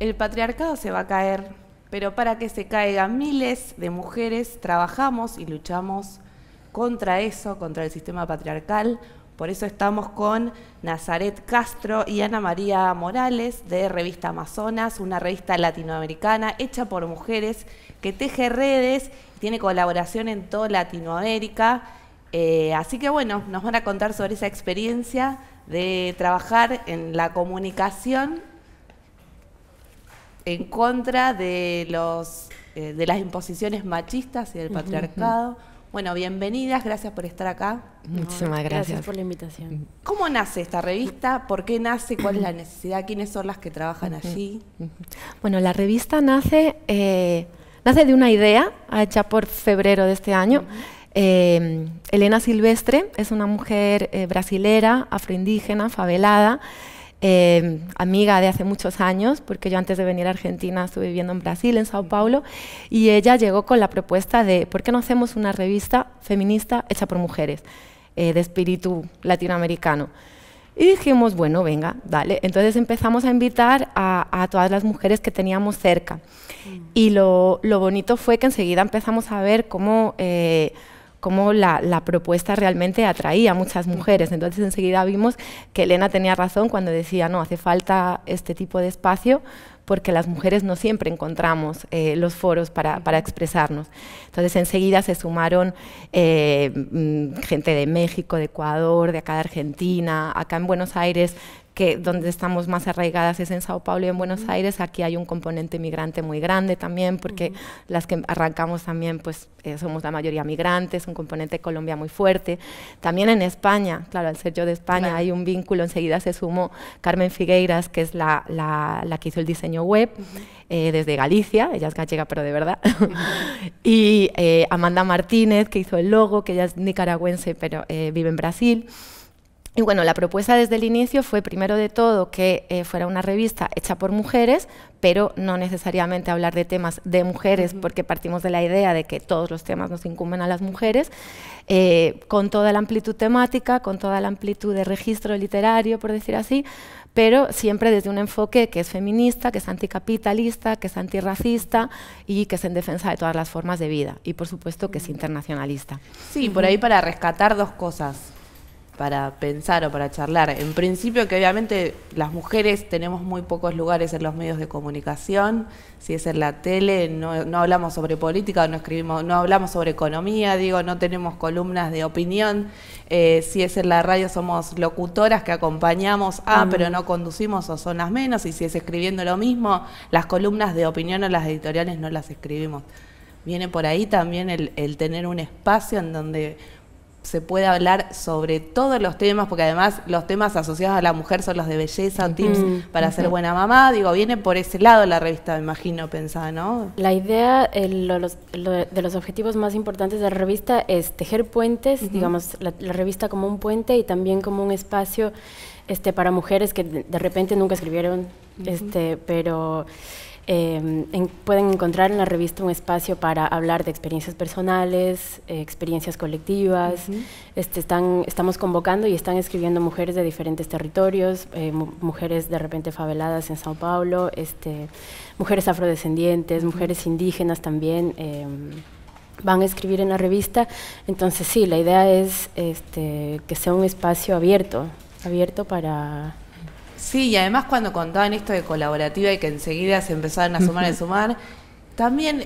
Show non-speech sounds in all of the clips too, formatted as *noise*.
El patriarcado se va a caer, pero para que se caigan miles de mujeres trabajamos y luchamos contra eso, contra el sistema patriarcal. Por eso estamos con Nazaret Castro y Ana María Morales de Revista Amazonas, una revista latinoamericana hecha por mujeres que teje redes, tiene colaboración en toda Latinoamérica. Eh, así que bueno, nos van a contar sobre esa experiencia de trabajar en la comunicación en contra de, los, eh, de las imposiciones machistas y del patriarcado. Bueno, bienvenidas, gracias por estar acá. Muchísimas gracias. por la invitación. ¿Cómo nace esta revista? ¿Por qué nace? ¿Cuál es la necesidad? ¿Quiénes son las que trabajan allí? Bueno, la revista nace, eh, nace de una idea hecha por febrero de este año. Eh, Elena Silvestre es una mujer brasilera, afroindígena, favelada, Em, amiga de hace muchos años, porque yo antes de venir a Argentina estuve viviendo en Brasil, en Sao Paulo, y ella llegó con la propuesta de, ¿por qué no hacemos una revista feminista hecha por mujeres, eh, de espíritu latinoamericano? Y dijimos, bueno, venga, dale. Entonces empezamos a invitar a, todas las mujeres que teníamos cerca. Mm. Y lo, bonito fue que enseguida empezamos a ver cómo... Eh, cómo la, propuesta realmente atraía a muchas mujeres. Entonces enseguida vimos que Elena tenía razón cuando decía, no, hace falta este tipo de espacio porque las mujeres no siempre encontramos eh, los foros para, expresarnos. Entonces enseguida se sumaron eh, mm, gente de México, de Ecuador, de acá de Argentina, acá en Buenos Aires que donde estamos más arraigadas es en Sao Paulo y en Buenos Aires. Aquí hay un componente migrante muy grande también, porque las que arrancamos también, pues eh, somos la mayoría migrantes, un componente de Colombia muy fuerte. También en España, claro, al ser yo de España hay un vínculo, enseguida se sumó Carmen Figueiras, que es la, la, que hizo el diseño web eh, desde Galicia, ella es gallega pero de verdad, *laughs* y eh, Amanda Martínez, que hizo el logo, que ella es nicaragüense pero vive en Brasil. Y bueno, la propuesta desde el inicio fue primero de todo que eh, fuera una revista hecha por mujeres, pero no necesariamente hablar de temas de mujeres, porque partimos de la idea de que todos los temas nos incumben a las mujeres, eh, con toda la amplitud temática, con toda la amplitud de registro literario, por decir así, pero siempre desde un enfoque que es feminista, que es anticapitalista, que es antirracista y que es en defensa de todas las formas de vida. Y por supuesto que es internacionalista. Sí, por ahí para rescatar dos cosas para pensar o para charlar. En principio que obviamente las mujeres tenemos muy pocos lugares en los medios de comunicación, si es en la tele, no, hablamos sobre política, no escribimos, no hablamos sobre economía, digo, no tenemos columnas de opinión, eh, si es en la radio somos locutoras que acompañamos ah, pero no conducimos o son las menos, y si es escribiendo lo mismo, las columnas de opinión o las editoriales no las escribimos. Viene por ahí también el tener un espacio en donde se puede hablar sobre todos los temas, porque además los temas asociados a la mujer son los de belleza, tips para ser buena mamá, digo, viene por ese lado la revista, me imagino, pensada, ¿no? La idea de los objetivos más importantes de la revista es tejer puentes, digamos, la, la revista como un puente y también como un espacio este, para mujeres que de repente nunca escribieron, este, pero Em, en, pueden encontrar en la revista un espacio para hablar de experiencias personales, eh, experiencias colectivas. este, están, estamos convocando y están escribiendo mujeres de diferentes territorios, eh, mujeres de repente faveladas en Sao Paulo, este, mujeres afrodescendientes, mujeres indígenas también. Em, van a escribir en la revista, entonces sí, la idea es este, que sea un espacio abierto, abierto para Sí, y además cuando contaban esto de colaborativa y que enseguida se empezaron a sumar y sumar, también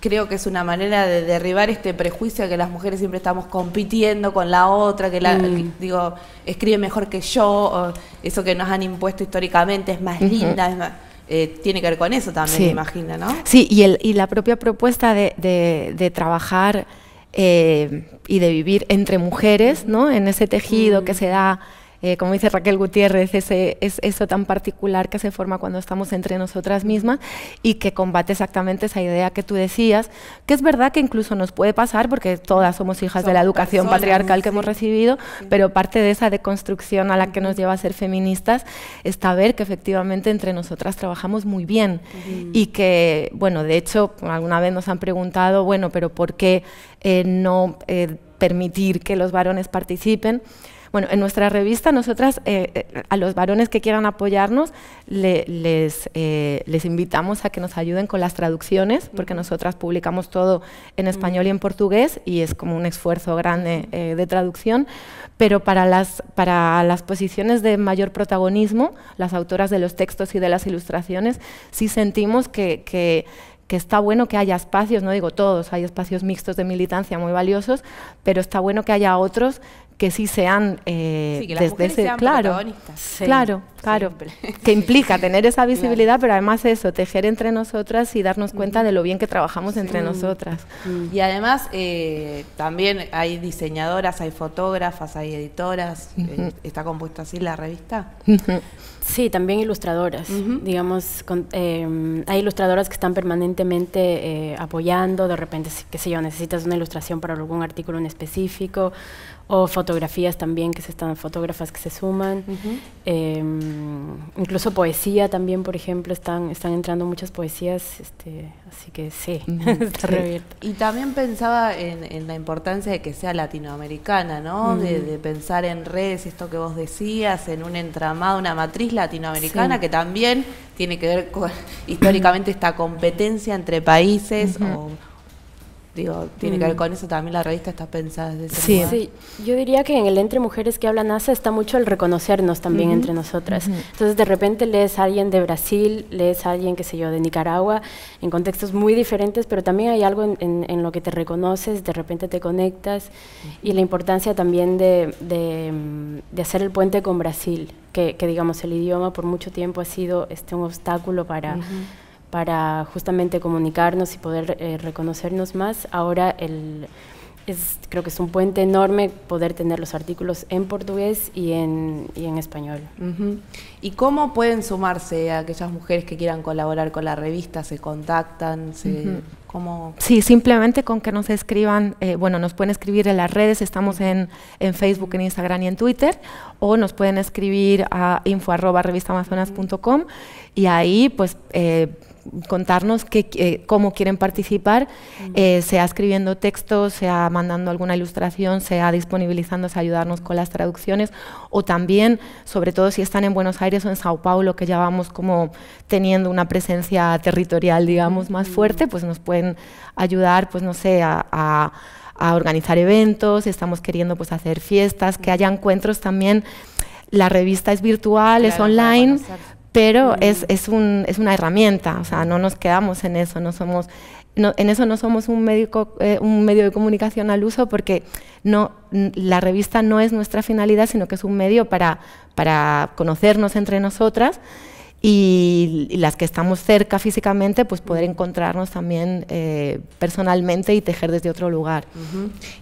creo que es una manera de derribar este prejuicio de que las mujeres siempre estamos compitiendo con la otra, que la mm. digo, escribe mejor que yo, eso que nos han impuesto históricamente es más linda, eh, tiene que ver con eso también, imagino, ¿no? Sí, y, el, y la propia propuesta de, de, trabajar eh, y de vivir entre mujeres, ¿no? En ese tejido mm. que se da eh, como dice Raquel Gutiérrez, ese, es eso tan particular que se forma cuando estamos entre nosotras mismas y que combate exactamente esa idea que tú decías, que es verdad que incluso nos puede pasar porque todas somos hijas de la educación patriarcal que hemos recibido, pero parte de esa deconstrucción a la que nos lleva a ser feministas está ver que efectivamente entre nosotras trabajamos muy bien y que, bueno, de hecho, alguna vez nos han preguntado, bueno, pero ¿por qué eh, no eh, permitir que los varones participen? Bueno, en nuestra revista nosotras eh, eh, a los varones que quieran apoyarnos eh, les, invitamos a que nos ayuden con las traducciones, porque nosotras publicamos todo en español y en portugués y es como un esfuerzo grande de traducción, pero para las, para las posiciones de mayor protagonismo, las autoras de los textos y de las ilustraciones, sí sentimos que está bueno que haya espacios, no digo todos, hay espacios mixtos de militancia muy valiosos, pero está bueno que haya otros que sí sean eh, que desde ese claro, claro, claro, que implica *laughs* tener esa visibilidad, pero además eso, tejer entre nosotras y darnos cuenta de lo bien que trabajamos entre nosotras. Y además eh, también hay diseñadoras, hay fotógrafas, hay editoras, eh, está compuesta así la revista. Sí, también ilustradoras, digamos, em, hay ilustradoras que están permanentemente eh, apoyando, de repente, qué sé yo, necesitas una ilustración para algún artículo en específico o fotografías también, que se están fotógrafas que se suman, em, incluso poesía también, por ejemplo, están, están entrando muchas poesías, este, así que sí, *laughs* Y también pensaba en, la importancia de que sea latinoamericana, ¿no? de, pensar en redes, esto que vos decías, en un entramado, una matriz latinoamericana que también tiene que ver con *laughs* históricamente esta competencia entre países o Digo, tiene que ver mm. con eso también la revista está pensada desde ese sí. sí. yo diría que en el Entre Mujeres que habla NASA está mucho el reconocernos también entre nosotras. Entonces, de repente lees a alguien de Brasil, lees a alguien, qué sé yo, de Nicaragua, en contextos muy diferentes, pero también hay algo en, lo que te reconoces, de repente te conectas, y la importancia también de, hacer el puente con Brasil, que, que, digamos el idioma por mucho tiempo ha sido este, un obstáculo para para justamente comunicarnos y poder eh, reconocernos más. Ahora el, es, creo que es un puente enorme poder tener los artículos en portugués y en, y en español. ¿Y cómo pueden sumarse a aquellas mujeres que quieran colaborar con la revista? ¿Se contactan? Se, Sí, simplemente con que nos escriban, eh, bueno, nos pueden escribir en las redes, estamos en, Facebook, en Instagram y en Twitter, o nos pueden escribir a info.revistamazonas.com y ahí pues... Eh, contarnos qué, eh, cómo quieren participar, eh, sea escribiendo textos, sea mandando alguna ilustración, sea disponibilizándose a ayudarnos con las traducciones, o también, sobre todo si están en Buenos Aires o en Sao Paulo, que ya vamos como teniendo una presencia territorial, digamos, más fuerte, pues nos pueden ayudar, pues no sé, a, organizar eventos, estamos queriendo pues hacer fiestas, que haya encuentros también. La revista es virtual, es online, pero es, es, un, es una herramienta, o sea, no nos quedamos en eso, no somos, no, en eso no somos un, médico, eh, un medio de comunicación al uso porque no, la revista no es nuestra finalidad, sino que es un medio para, para conocernos entre nosotras y, las que estamos cerca físicamente, pues poder encontrarnos también eh, personalmente y tejer desde otro lugar.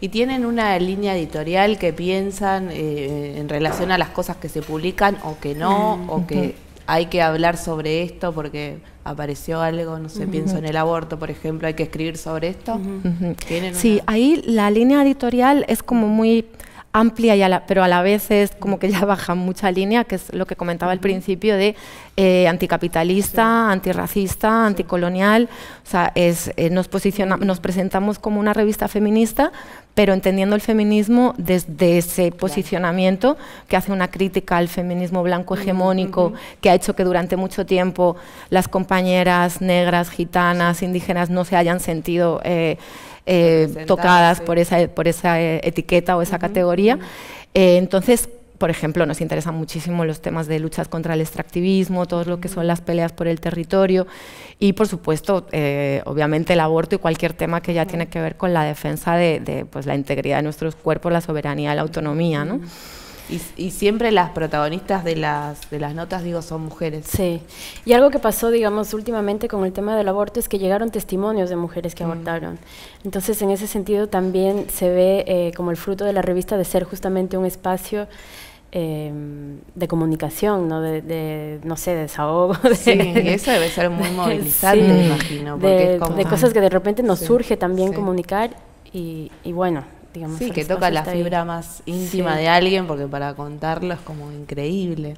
¿Y tienen una línea editorial que piensan eh, en relación a las cosas que se publican o que no, mm, o que hay que hablar sobre esto porque apareció algo, no sé, pienso en el aborto, por ejemplo, hay que escribir sobre esto. Sí, ahí la línea editorial es como muy amplia, pero a la vez es como que ya baja mucha línea, que es lo que comentaba al principio de eh, anticapitalista, antirracista, anticolonial. O sea, es, eh, nos, posiciona, nos presentamos como una revista feminista, pero entendiendo el feminismo desde ese posicionamiento que hace una crítica al feminismo blanco hegemónico, que ha hecho que durante mucho tiempo las compañeras negras, gitanas, indígenas no se hayan sentido... Eh, eh, tocadas por esa, por esa eh, etiqueta o esa categoría. entonces, por ejemplo, nos interesan muchísimo los temas de luchas contra el extractivismo, todo lo que son las peleas por el territorio y, por supuesto, eh, obviamente el aborto y cualquier tema que ya tiene que ver con la defensa de, pues, la integridad de nuestros cuerpos, la soberanía, la autonomía, ¿no? Y, siempre las protagonistas de las, de las notas, digo, son mujeres. Sí. Y algo que pasó, digamos, últimamente con el tema del aborto es que llegaron testimonios de mujeres que mm. abortaron. Entonces, en ese sentido también se ve eh, como el fruto de la revista de ser justamente un espacio Em, de comunicación, ¿no? De, no sé, de desahogo. *laughs* sí, eso debe ser muy *laughs* movilizante, me imagino. de, cosas que de repente nos surge también comunicar y, bueno, Digamos, sí, que toca la fibra más íntima de alguien, porque para contarlo es como increíble.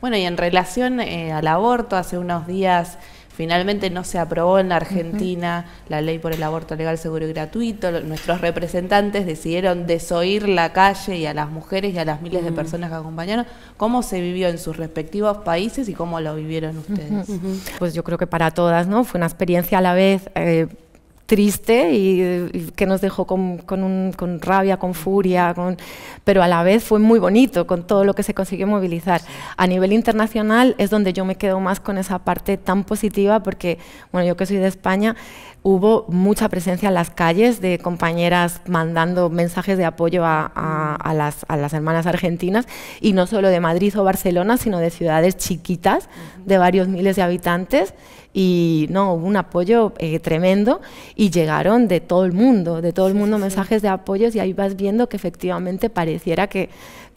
Bueno, y en relación eh, al aborto, hace unos días Finalmente no se aprobó en Argentina la ley por el aborto legal, seguro y gratuito. Nuestros representantes decidieron desoír la calle y a las mujeres y a las miles de personas que acompañaron. ¿Cómo se vivió en sus respectivos países y cómo lo vivieron ustedes? Pues yo creo que para todas, ¿no? Fue una experiencia a la vez. Eh, triste y, que nos dejó con, con rabia, con furia, con, pero a la vez fue muy bonito con todo lo que se consiguió movilizar. A nivel internacional es donde yo me quedo más con esa parte tan positiva porque, bueno, yo que soy de España, hubo mucha presencia en las calles de compañeras mandando mensajes de apoyo a, las, hermanas argentinas, y no solo de Madrid o Barcelona, sino de ciudades chiquitas de varios miles de habitantes. Y no, hubo un apoyo eh, tremendo y llegaron de todo el mundo, de todo el mundo mensajes de apoyos y ahí vas viendo que efectivamente pareciera que,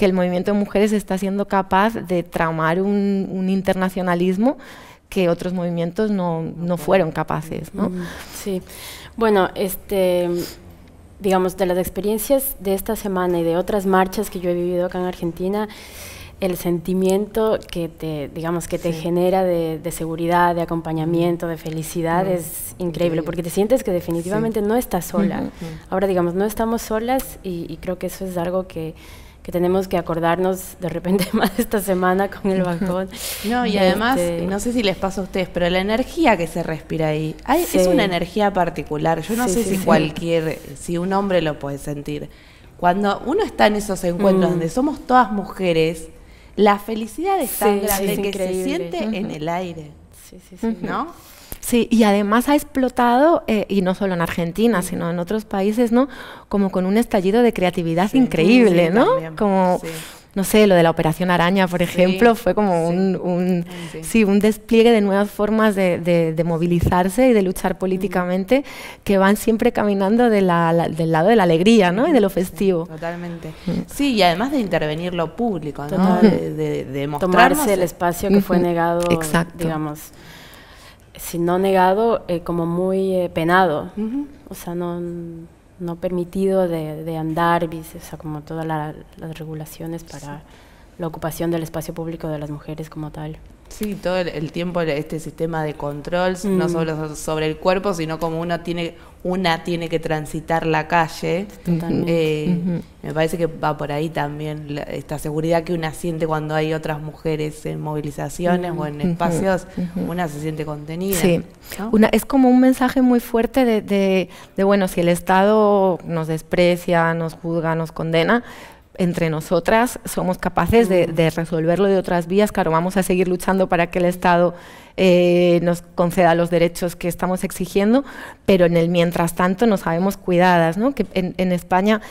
el movimiento de mujeres está siendo capaz de tramar un internacionalismo que otros movimientos no, fueron capaces. ¿no? Sí, bueno, este, digamos, de las experiencias de esta semana y de otras marchas que yo he vivido acá en Argentina, el sentimiento que te, digamos, que te genera de, seguridad, de acompañamiento, de felicidad es increíble, porque te sientes que definitivamente no estás sola. Ahora, digamos, no estamos solas y creo que eso es algo que que tenemos que acordarnos de repente *laughs* más esta semana con el balcón. *laughs* No, y este, además, no sé si les pasa a ustedes, pero la energía que se respira ahí, es una energía particular. Yo no sé si cualquier, si un hombre lo puede sentir. Cuando uno está en esos encuentros mm. donde somos todas mujeres, la felicidad es tan grande que se siente en el aire. Sí, sí, sí. ¿No? Sí, y además ha explotado, eh, y no solo en Argentina, sino en otros países, ¿no? Como con un estallido de creatividad increíble, ¿no? Como no sé, lo de la operación araña, por ejemplo, fue como un, un, sí. un despliegue de nuevas formas de, movilizarse y de luchar políticamente que van siempre caminando del lado de la alegría ¿no? y de lo festivo. totalmente. Mm. Sí, y además de intervenir lo público, ¿no? de, de tomarse el espacio que fue negado, Exacto. digamos si no negado, eh, como muy eh, penado, o sea, no, no permitido de, andar, o sea, como todas las regulaciones para la ocupación del espacio público de las mujeres como tal. Sí, todo el, tiempo este sistema de control, no mm. solo sobre el cuerpo, sino como uno tiene, una tiene que transitar la calle. Eh, me parece que va por ahí también esta seguridad que una siente cuando hay otras mujeres en movilizaciones o en espacios, una se siente contenida. Sí, una, es como un mensaje muy fuerte de, bueno, si el Estado nos desprecia, nos juzga, nos condena, entre nosotras somos capaces mm. de, resolverlo de otras vías. Claro, vamos a seguir luchando para que el Estado eh, nos conceda los derechos que estamos exigiendo, pero en el mientras tanto nos sabemos cuidadas, ¿no? Que en, España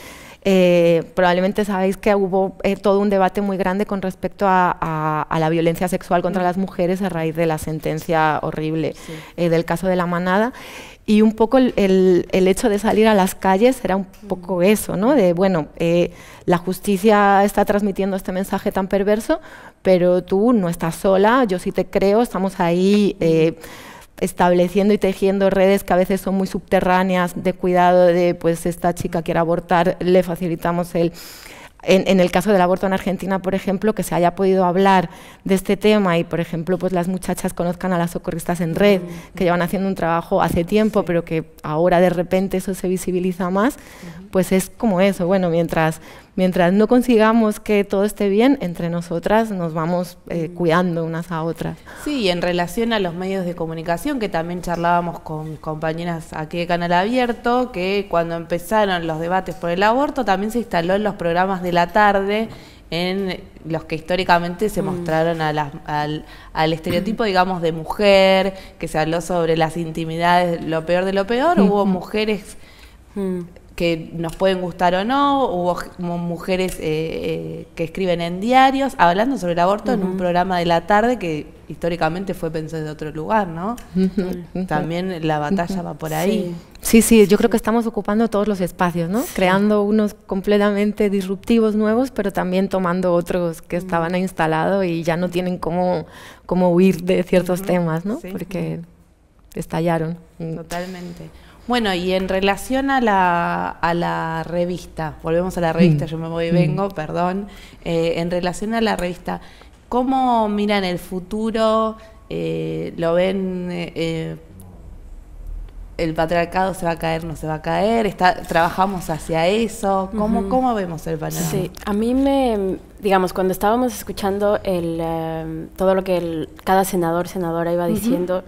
eh, probablemente sabéis que hubo eh, todo un debate muy grande con respecto a, la violencia sexual contra mm. las mujeres a raíz de la sentencia horrible del caso de la manada. Y un poco el, el, hecho de salir a las calles era un poco eso, ¿no? De, bueno, eh, la justicia está transmitiendo este mensaje tan perverso, pero tú no estás sola, yo sí te creo, estamos ahí eh, estableciendo y tejiendo redes que a veces son muy subterráneas de cuidado de, pues, esta chica quiere abortar, le facilitamos el en, el caso del aborto en Argentina, por ejemplo, que se haya podido hablar de este tema y, por ejemplo, pues las muchachas conozcan a las socorristas en red, que llevan haciendo un trabajo hace tiempo, pero que ahora de repente eso se visibiliza más, pues es como eso. Bueno, mientras mientras no consigamos que todo esté bien, entre nosotras nos vamos eh, cuidando unas a otras. Sí, y en relación a los medios de comunicación, que también charlábamos con compañeras aquí de Canal Abierto, que cuando empezaron los debates por el aborto, también se instaló en los programas de la tarde en los que históricamente se mm. mostraron a al, estereotipo, digamos, de mujer, que se habló sobre las intimidades, lo peor de lo peor, hubo mujeres mm que nos pueden gustar o no, hubo mujeres eh, eh, que escriben en diarios hablando sobre el aborto en un programa de la tarde que históricamente fue pensado de otro lugar, ¿no? También la batalla va por ahí. Sí. sí, yo creo que estamos ocupando todos los espacios, ¿no? Creando unos completamente disruptivos nuevos, pero también tomando otros que estaban instalados y ya no tienen cómo, cómo huir de ciertos temas, ¿no? Porque estallaron. Totalmente. Bueno, y en relación a la, revista, volvemos a la revista, mm. yo me voy y vengo, mm. perdón, eh, en relación a la revista, ¿cómo miran el futuro? Eh, ¿Lo ven? Eh, ¿El patriarcado se va a caer, no se va a caer? Está, ¿Trabajamos hacia eso? ¿Cómo, ¿Cómo vemos el panorama? Sí, a mí me, digamos, cuando estábamos escuchando el, todo lo que cada senador, senadora iba diciendo,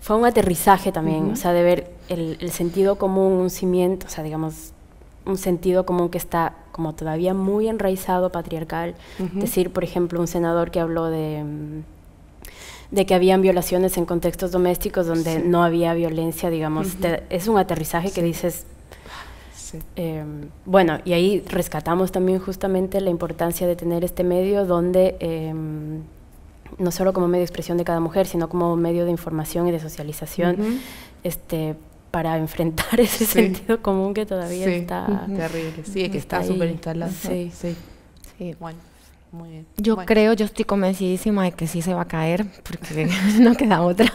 fue un aterrizaje también, o sea, de ver el, sentido común, un cimiento, o sea, digamos, un sentido común que está como todavía muy enraizado patriarcal. es Decir, por ejemplo, un senador que habló de, de que habían violaciones en contextos domésticos donde no había violencia, digamos, es un aterrizaje que dices... Em, bueno, y ahí rescatamos también justamente la importancia de tener este medio donde em, no solo como medio de expresión de cada mujer, sino como medio de información y de socialización, este, para *laughs* enfrentar ese sentido común que todavía está... Terrible, sí, que está súper instalado. Sí. sí, bueno. Muy bien. Yo creo, yo estoy convencidísima de que sí se va a caer, porque *laughs* no queda otra.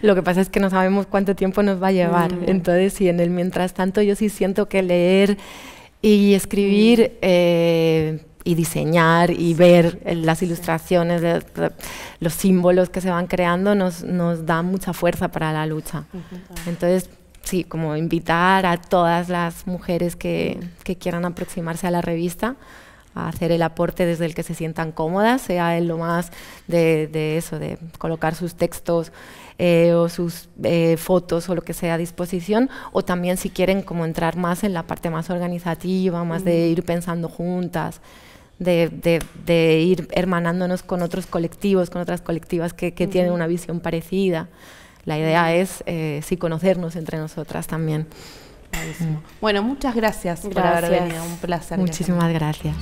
Lo que pasa es que no sabemos cuánto tiempo nos va a llevar. Mm. Entonces, si en el mientras tanto, yo sí siento que leer y escribir mm. eh, y diseñar y ver las ilustraciones, los símbolos que se van creando nos, nos da mucha fuerza para la lucha. Entonces, sí, como invitar a todas las mujeres que, quieran aproximarse a la revista a hacer el aporte desde el que se sientan cómodas, sea en lo más de, eso, de colocar sus textos eh, o sus eh, fotos o lo que sea a disposición, o también si quieren como entrar más en la parte más organizativa, más de ir pensando juntas. De, ir hermanándonos con otros colectivos, con otras colectivas que, tienen una visión parecida la idea es eh, sí conocernos entre nosotras también. Bueno, muchas gracias, por haber venido. Un placer. Muchísimas gracias.